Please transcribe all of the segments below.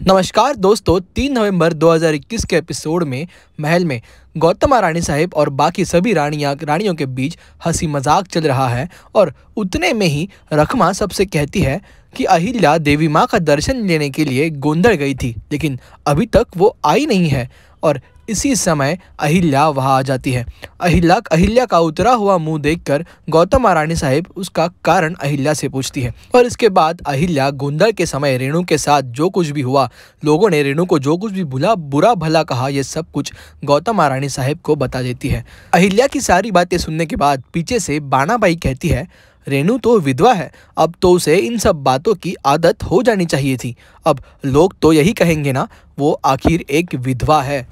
नमस्कार दोस्तों तीन नवंबर 2021 के एपिसोड में महल में गौतम रानी साहिब और बाकी सभी रानिया रानियों के बीच हंसी मजाक चल रहा है और उतने में ही रखमा सबसे कहती है कि अहिल्या देवी माँ का दर्शन लेने के लिए गोंदर गई थी लेकिन अभी तक वो आई नहीं है और इसी समय अहिल्या वहाँ आ जाती है अहिल्या अहिल्या का उतरा हुआ मुंह देखकर गौतम महारानी साहिब उसका कारण अहिल्या से पूछती है और इसके बाद अहिल्या गोंदल के समय रेणु के साथ जो कुछ भी हुआ लोगों ने रेणु को जो कुछ भी भुला बुरा भला कहा यह सब कुछ गौतम महारानी साहिब को बता देती है अहिल्या की सारी बातें सुनने के बाद पीछे से बाणाबाई कहती है रेणु तो विधवा है अब तो उसे इन सब बातों की आदत हो जानी चाहिए थी अब लोग तो यही कहेंगे ना वो आखिर एक विधवा है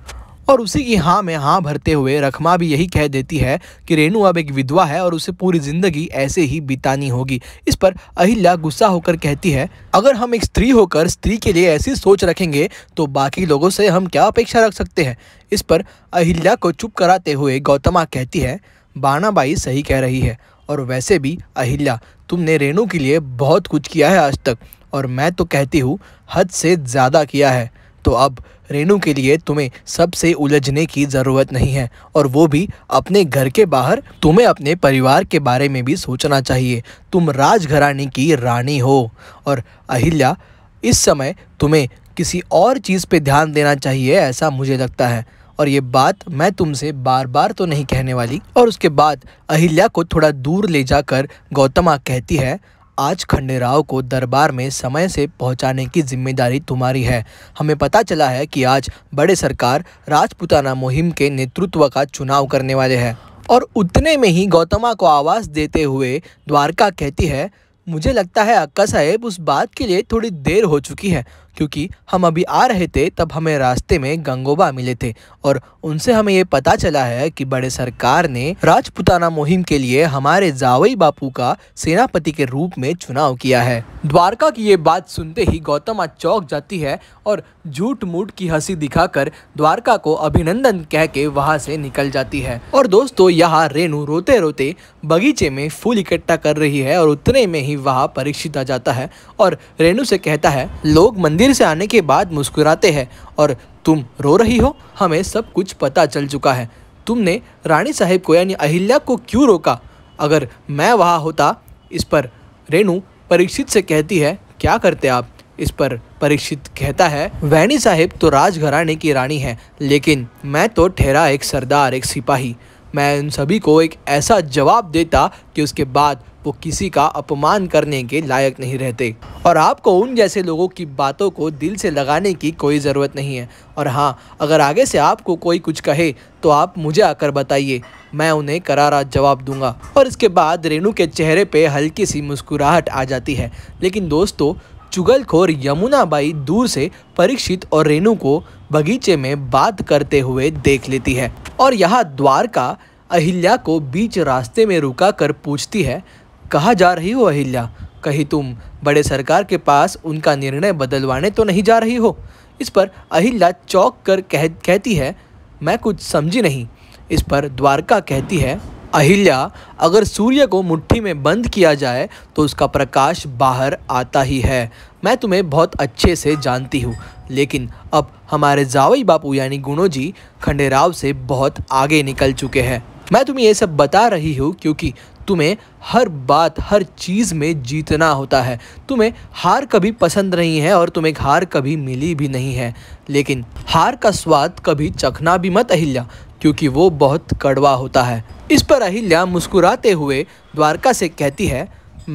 और उसी की हाँ में हाँ भरते हुए रखमा भी यही कह देती है कि रेणु अब एक विधवा है और उसे पूरी जिंदगी ऐसे ही बितानी होगी इस पर अहिल्या गुस्सा होकर कहती है अगर हम एक स्त्री होकर स्त्री के लिए ऐसी सोच रखेंगे तो बाकी लोगों से हम क्या अपेक्षा रख सकते हैं इस पर अहिल्या को चुप कराते हुए गौतमा कहती है बाणाबाई सही कह रही है और वैसे भी अहिल्या तुमने रेणु के लिए बहुत कुछ किया है आज तक और मैं तो कहती हूँ हद से ज़्यादा किया है तो अब रेनू के लिए तुम्हें सबसे उलझने की ज़रूरत नहीं है और वो भी अपने घर के बाहर तुम्हें अपने परिवार के बारे में भी सोचना चाहिए तुम राजघराने की रानी हो और अहिल्या इस समय तुम्हें किसी और चीज़ पे ध्यान देना चाहिए ऐसा मुझे लगता है और ये बात मैं तुमसे बार बार तो नहीं कहने वाली और उसके बाद अहिल्या को थोड़ा दूर ले जाकर गौतमा कहती है आज खंडेराव को दरबार में समय से पहुंचाने की जिम्मेदारी तुम्हारी है हमें पता चला है कि आज बड़े सरकार राजपुताना मुहिम के नेतृत्व का चुनाव करने वाले हैं और उतने में ही गौतमा को आवाज़ देते हुए द्वारका कहती है मुझे लगता है अक्का साहेब उस बात के लिए थोड़ी देर हो चुकी है क्योंकि हम अभी आ रहे थे तब हमें रास्ते में गंगोबा मिले थे और उनसे हमें ये पता चला है कि बड़े सरकार ने राजपुताना मुहिम के लिए हमारे जावई बापू का सेनापति के रूप में चुनाव किया है द्वारका की ये बात सुनते ही गौतमा चौक जाती है और झूठ मूठ की हंसी दिखाकर द्वारका को अभिनंदन कह के वहाँ से निकल जाती है और दोस्तों यहाँ रेणु रोते रोते बगीचे में फूल इकट्ठा कर रही है और उतने में ही वहाँ परीक्षित आ जाता है और रेणु से कहता है लोग मंदिर मंदिर से आने के बाद मुस्कुराते हैं और तुम रो रही हो हमें सब कुछ पता चल चुका है तुमने रानी साहेब को यानी अहिल्या को क्यों रोका अगर मैं वहाँ होता इस पर रेणु परीक्षित से कहती है क्या करते आप इस पर परीक्षित कहता है वैनी साहेब तो राजघराने की रानी है लेकिन मैं तो ठहरा एक सरदार एक सिपाही मैं उन सभी को एक ऐसा जवाब देता कि उसके बाद वो किसी का अपमान करने के लायक नहीं रहते और आपको उन जैसे लोगों की बातों को दिल से लगाने की कोई ज़रूरत नहीं है और हाँ अगर आगे से आपको कोई कुछ कहे तो आप मुझे आकर बताइए मैं उन्हें करारा जवाब दूंगा और इसके बाद रेनू के चेहरे पे हल्की सी मुस्कुराहट आ जाती है लेकिन दोस्तों चुगलखोर यमुनाबाई दूर से परीक्षित और रेणु को बगीचे में बात करते हुए देख लेती है और यहाँ द्वारका अहिल्या को बीच रास्ते में रुका कर पूछती है कहाँ जा रही हो अहिल्या कहीं तुम बड़े सरकार के पास उनका निर्णय बदलवाने तो नहीं जा रही हो इस पर अहिल्या चौक कर कह कहती है मैं कुछ समझी नहीं इस पर द्वारका कहती है अहिल्या अगर सूर्य को मुट्ठी में बंद किया जाए तो उसका प्रकाश बाहर आता ही है मैं तुम्हें बहुत अच्छे से जानती हूँ लेकिन अब हमारे जावई बापू यानी गुणोजी खंडेराव से बहुत आगे निकल चुके हैं मैं तुम्हें ये सब बता रही हूँ क्योंकि तुम्हें हर बात हर चीज़ में जीतना होता है तुम्हें हार कभी पसंद नहीं है और तुम्हें हार कभी मिली भी नहीं है लेकिन हार का स्वाद कभी चखना भी मत अहिल्या क्योंकि वो बहुत कड़वा होता है इस पर अहिल्या मुस्कुराते हुए द्वारका से कहती है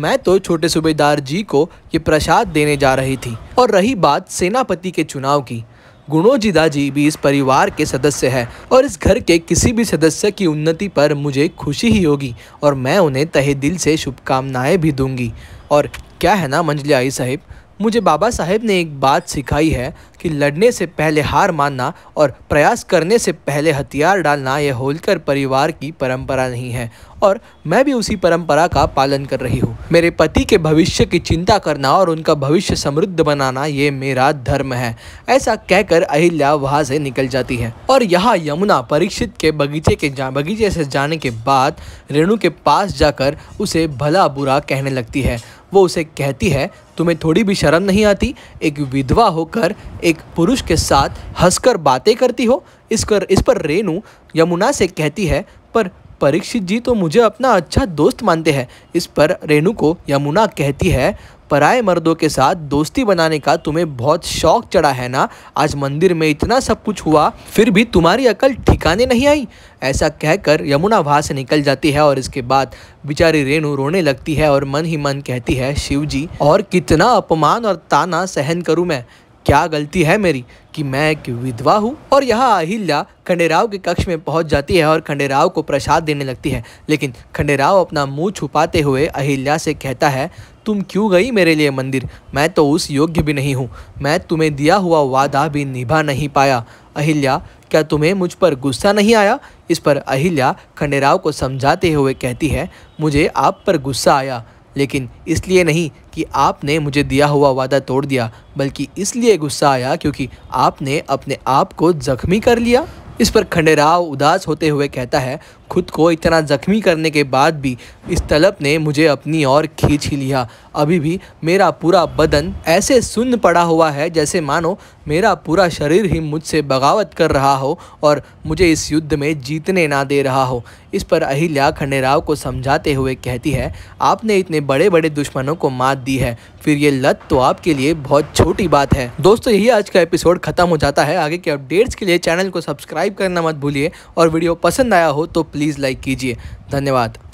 मैं तो छोटे सूबेदार जी को ये प्रसाद देने जा रही थी और रही बात सेनापति के चुनाव की गुणोजिदा जी भी इस परिवार के सदस्य है और इस घर के किसी भी सदस्य की उन्नति पर मुझे खुशी ही होगी और मैं उन्हें तहे दिल से शुभकामनाएं भी दूंगी और क्या है ना मंजलियाई साहिब मुझे बाबा साहेब ने एक बात सिखाई है कि लड़ने से पहले हार मानना और प्रयास करने से पहले हथियार डालना यह होलकर परिवार की परंपरा नहीं है और मैं भी उसी परंपरा का पालन कर रही हूँ मेरे पति के भविष्य की चिंता करना और उनका भविष्य समृद्ध बनाना ये मेरा धर्म है ऐसा कहकर अहिल्या वहाँ से निकल जाती है और यहाँ यमुना परीक्षित के बगीचे के जा बगीचे से जाने के बाद रेणु के पास जाकर उसे भला बुरा कहने लगती है वो उसे कहती है तुम्हें थोड़ी भी शर्म नहीं आती एक विधवा होकर एक पुरुष के साथ हंसकर बातें करती हो इस कर इस पर रेणु यमुना से कहती है पर परीक्षित जी तो मुझे अपना अच्छा दोस्त मानते हैं इस पर रेणु को यमुना कहती है पराए मर्दों के साथ दोस्ती बनाने का तुम्हें बहुत शौक चढ़ा है ना आज मंदिर में इतना सब कुछ हुआ फिर भी तुम्हारी अकल ठिकाने नहीं आई ऐसा कहकर यमुना वहाँ से निकल जाती है और इसके बाद बेचारी रेणु रोने लगती है और मन ही मन कहती है शिव जी और कितना अपमान और ताना सहन करूँ मैं क्या गलती है मेरी कि मैं एक विधवा हूँ और यहाँ अहिल्या खंडेराव के कक्ष में पहुँच जाती है और खंडेराव को प्रसाद देने लगती है लेकिन खंडेराव अपना मुंह छुपाते हुए अहिल्या से कहता है तुम क्यों गई मेरे लिए मंदिर मैं तो उस योग्य भी नहीं हूँ मैं तुम्हें दिया हुआ वादा भी निभा नहीं पाया अहिल्या क्या तुम्हें मुझ पर गुस्सा नहीं आया इस पर अहिल्या खंडेराव को समझाते हुए कहती है मुझे आप पर गुस्सा आया लेकिन इसलिए नहीं कि आपने मुझे दिया हुआ वादा तोड़ दिया बल्कि इसलिए गुस्सा आया क्योंकि आपने अपने आप को जख्मी कर लिया इस पर खंडेराव उदास होते हुए कहता है खुद को इतना ज़ख्मी करने के बाद भी इस तलब ने मुझे अपनी ओर खींच ही लिया अभी भी मेरा पूरा बदन ऐसे सुन्न पड़ा हुआ है जैसे मानो मेरा पूरा शरीर ही मुझसे बगावत कर रहा हो और मुझे इस युद्ध में जीतने ना दे रहा हो इस पर अहिल्या खंडेराव को समझाते हुए कहती है आपने इतने बड़े बड़े दुश्मनों को मात दी है फिर ये लत तो आपके लिए बहुत छोटी बात है दोस्तों यही आज का एपिसोड खत्म हो जाता है आगे के अपडेट्स के लिए चैनल को सब्सक्राइब करना मत भूलिए और वीडियो पसंद आया हो तो प्लीज़ लाइक कीजिए धन्यवाद